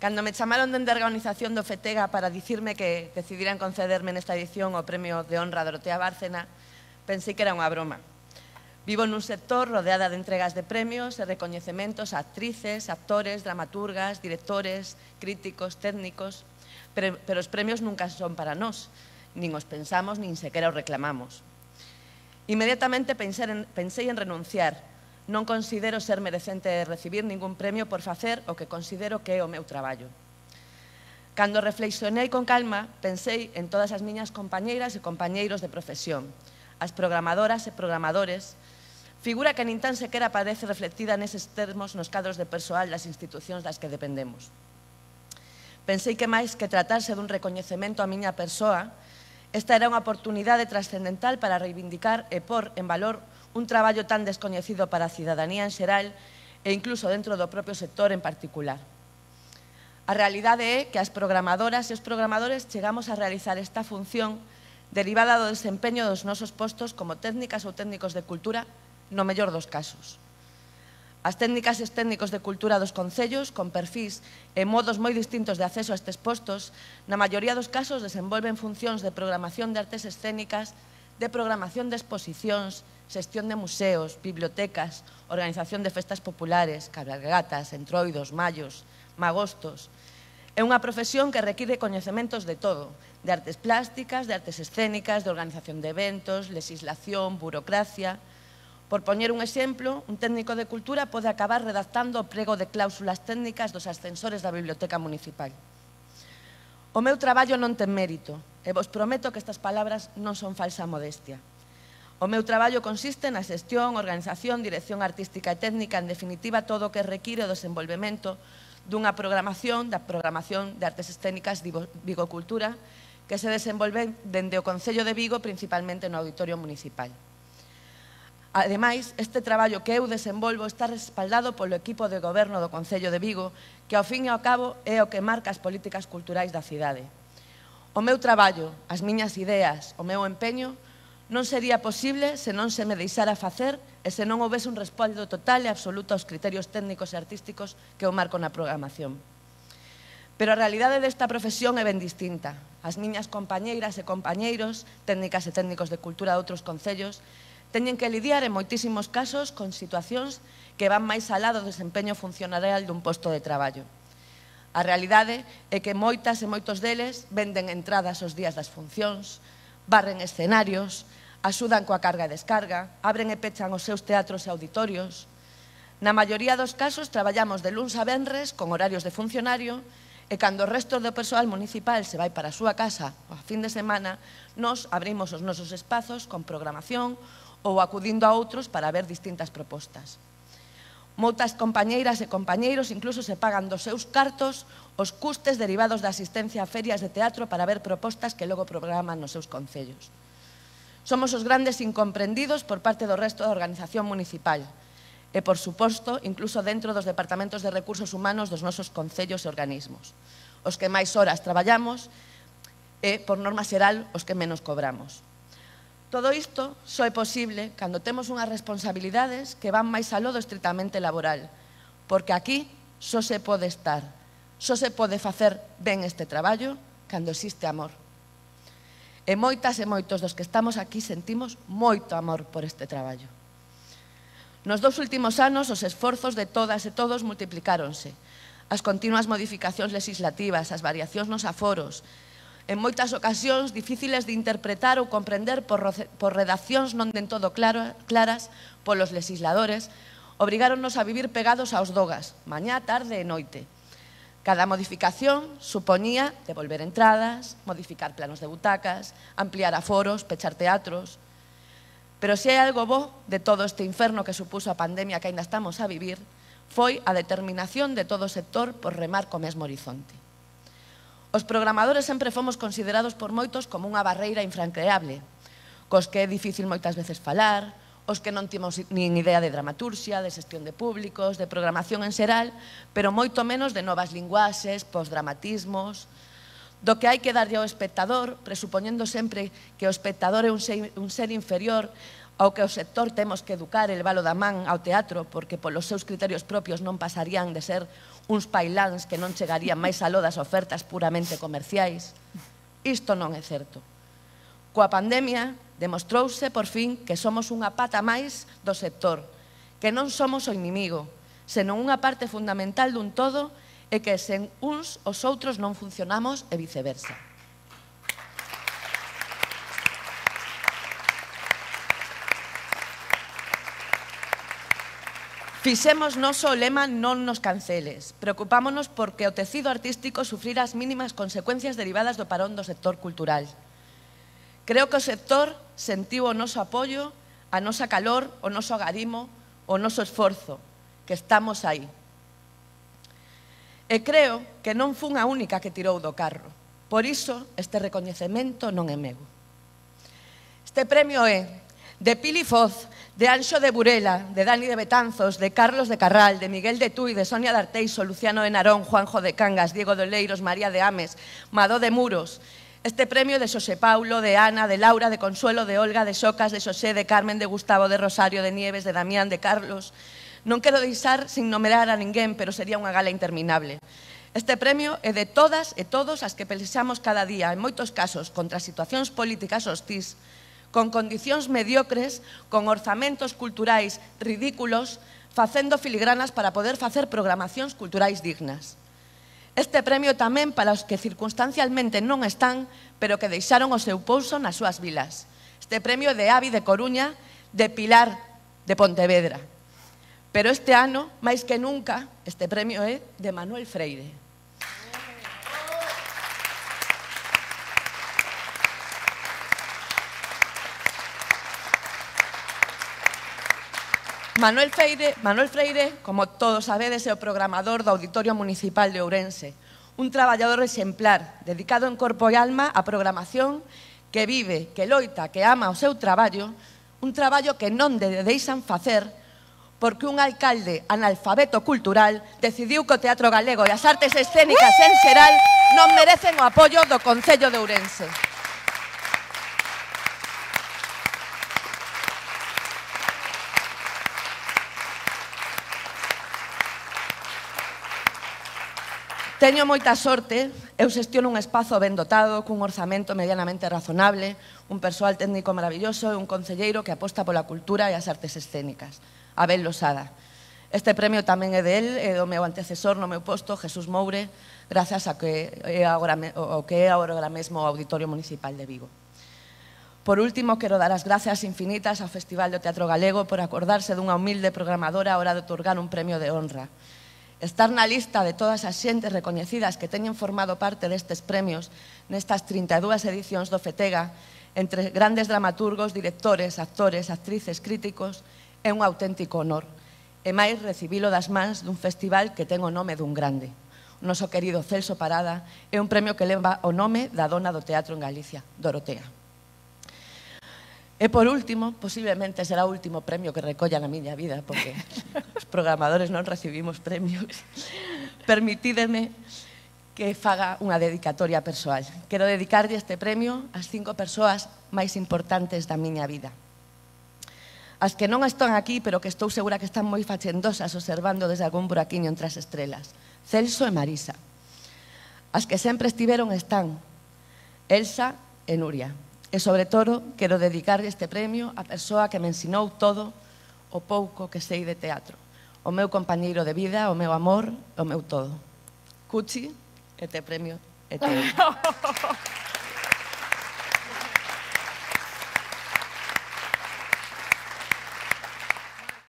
Cuando me chamaron de organización de FETEGA para decirme que decidieran concederme en esta edición o premio de honra a Dorotea Bárcena, pensé que era una broma. Vivo en un sector rodeada de entregas de premios e recoñecementos a actrices, actores, dramaturgas, directores, críticos, técnicos, pero, los premios nunca son para nos, ni nos pensamos, ni sequera os reclamamos. Inmediatamente pensei en, pensei en renunciar. Non considero ser merecente de recibir ningún premio por facer o que considero que é o meu traballo. Cando reflexionei con calma, pensei en todas as miñas compañeiras e compañeiros de profesión, as programadoras e programadores, figura que nin tan sequera parece reflectida neses termos nos cadros de persoal das institucións das que dependemos. Pensei que máis que tratarse dun recoñecemento á miña persoa, Esta era unha oportunidade trascendental para reivindicar e por en valor un traballo tan descoñecido para a cidadanía en xeral e incluso dentro do propio sector en particular. A realidade é que as programadoras e os programadores chegamos a realizar esta función derivada do desempeño dos nosos postos como técnicas ou técnicos de cultura no mellor dos casos. As técnicas e os técnicos de cultura dos concellos, con perfís e modos moi distintos de acceso a estes postos, na maioría dos casos desenvolven funcións de programación de artes escénicas, de programación de exposicións, xestión de museos, bibliotecas, organización de festas populares, cabalgatas, entroidos, mallos, magostos. É unha profesión que require coñecementos de todo, de artes plásticas, de artes escénicas, de organización de eventos, legislación, burocracia, Por poñer un exemplo, un técnico de cultura pode acabar redactando o prego de cláusulas técnicas dos ascensores da Biblioteca Municipal. O meu traballo non ten mérito, e vos prometo que estas palabras non son falsa modestia. O meu traballo consiste na xestión, organización, dirección artística e técnica, en definitiva, todo o que require o desenvolvemento dunha programación da programación de artes escénicas de Vigo Cultura que se desenvolve dende o Concello de Vigo, principalmente no Auditorio Municipal. Ademais, este traballo que eu desenvolvo está respaldado polo equipo de goberno do Concello de Vigo, que ao fin e ao cabo é o que marca as políticas culturais da cidade. O meu traballo, as miñas ideas, o meu empeño, non sería posible se non se me deixara facer e se non houvese un respaldo total e absoluto aos criterios técnicos e artísticos que eu marco na programación. Pero a realidade desta profesión é ben distinta. As miñas compañeiras e compañeiros, técnicas e técnicos de cultura de outros concellos, teñen que lidiar en moitísimos casos con situacións que van máis alá do desempeño funcionarial dun posto de traballo. A realidade é que moitas e moitos deles venden entradas os días das funcións, barren escenarios, axudan coa carga e descarga, abren e pechan os seus teatros e auditorios. Na maioría dos casos traballamos de luns a venres con horarios de funcionario e cando o resto do persoal municipal se vai para a súa casa a fin de semana, nos abrimos os nosos espazos con programación, ou acudindo a outros para ver distintas propostas. Moitas compañeiras e compañeiros incluso se pagan dos seus cartos os custes derivados da asistencia a ferias de teatro para ver propostas que logo programan nos seus concellos. Somos os grandes incomprendidos por parte do resto da organización municipal e, por suposto, incluso dentro dos departamentos de recursos humanos dos nosos concellos e organismos. Os que máis horas traballamos e, por norma xeral, os que menos cobramos. Todo isto só é posible cando temos unhas responsabilidades que van máis aló do estritamente laboral, porque aquí só se pode estar, só se pode facer ben este traballo cando existe amor. E moitas e moitos dos que estamos aquí sentimos moito amor por este traballo. Nos dous últimos anos, os esforzos de todas e todos multiplicáronse. As continuas modificacións legislativas, as variacións nos aforos, en moitas ocasións difíciles de interpretar ou comprender por, por redaccións non den todo claro, claras polos legisladores, obrigáronnos a vivir pegados aos dogas, mañá, tarde e noite. Cada modificación supoñía devolver entradas, modificar planos de butacas, ampliar aforos, pechar teatros. Pero se hai algo bo de todo este inferno que supuso a pandemia que ainda estamos a vivir, foi a determinación de todo o sector por remar co mesmo horizonte. Os programadores sempre fomos considerados por moitos como unha barreira infranqueable, cos que é difícil moitas veces falar, os que non timos nin idea de dramaturxia, de xestión de públicos, de programación en xeral, pero moito menos de novas linguaxes, posdramatismos, do que hai que darlle ao espectador, presupoñendo sempre que o espectador é un ser inferior ao que o sector temos que educar e levalo da man ao teatro porque polos seus criterios propios non pasarían de ser uns pailáns que non chegarían máis aló das ofertas puramente comerciais. Isto non é certo. Coa pandemia demostrouse por fin que somos unha pata máis do sector, que non somos o inimigo, senón unha parte fundamental dun todo e que sen uns os outros non funcionamos e viceversa. Fixemos noso lema non nos canceles. Preocupámonos porque o tecido artístico sufrirá as mínimas consecuencias derivadas do parón do sector cultural. Creo que o sector sentiu o noso apoio, a nosa calor, o noso agarimo, o noso esforzo, que estamos aí. E creo que non fun a única que tirou do carro. Por iso, este recoñecemento non é meu. Este premio é de Pili Foz, de Anxo de Burela, de Dani de Betanzos, de Carlos de Carral, de Miguel de Tui, de Sonia de Arteixo, Luciano de Narón, Juanjo de Cangas, Diego de Oleiros, María de Ames, Madó de Muros. Este premio de Xosé Paulo, de Ana, de Laura, de Consuelo, de Olga, de Socas, de Xosé, de Carmen, de Gustavo, de Rosario, de Nieves, de Damián, de Carlos. Non quero deixar sin nomerar a ninguén, pero sería unha gala interminable. Este premio é de todas e todos as que pelexamos cada día, en moitos casos, contra situacións políticas hostis, con condicións mediocres, con orzamentos culturais ridículos, facendo filigranas para poder facer programacións culturais dignas. Este premio tamén para os que circunstancialmente non están, pero que deixaron o seu pouso nas súas vilas. Este premio de Avi de Coruña, de Pilar de Pontevedra. Pero este ano, máis que nunca, este premio é de Manuel Freire. Manuel Freire, Manuel Freire, como todos sabedes, é o programador do Auditorio Municipal de Ourense, un traballador exemplar, dedicado en corpo e alma á programación que vive, que loita, que ama o seu traballo, un traballo que non de deixan facer porque un alcalde analfabeto cultural decidiu que o Teatro Galego e as Artes Escénicas en Xeral non merecen o apoio do Concello de Ourense. Teño moita sorte, eu xestiono un espazo ben dotado, cun orzamento medianamente razonable, un persoal técnico maravilloso e un concelleiro que aposta pola cultura e as artes escénicas, Abel Losada. Este premio tamén é de él, é do meu antecesor no meu posto, Jesús Moure, grazas a que é agora, o que é agora mesmo o Auditorio Municipal de Vigo. Por último, quero dar as gracias infinitas ao Festival do Teatro Galego por acordarse dunha humilde programadora a hora de otorgar un premio de honra. Estar na lista de todas as xentes recoñecidas que teñen formado parte destes premios nestas 32 edicións do FETEGA, entre grandes dramaturgos, directores, actores, actrices, críticos, é un auténtico honor. E máis recibilo das mans dun festival que ten o nome dun grande. O noso querido Celso Parada é un premio que leva o nome da dona do teatro en Galicia, Dorotea. E por último, posiblemente será o último premio que recolla na miña vida, porque programadores non recibimos premios, permitídeme que faga unha dedicatoria persoal. Quero dedicarlle este premio ás cinco persoas máis importantes da miña vida. As que non están aquí, pero que estou segura que están moi facendosas observando desde algún buraquiño entre as estrelas. Celso e Marisa. As que sempre estiveron están Elsa e Nuria. E sobre todo, quero dedicarlle este premio á persoa que me ensinou todo o pouco que sei de teatro o meu compañeiro de vida, o meu amor, o meu todo. Cuchi, e te premio, e te...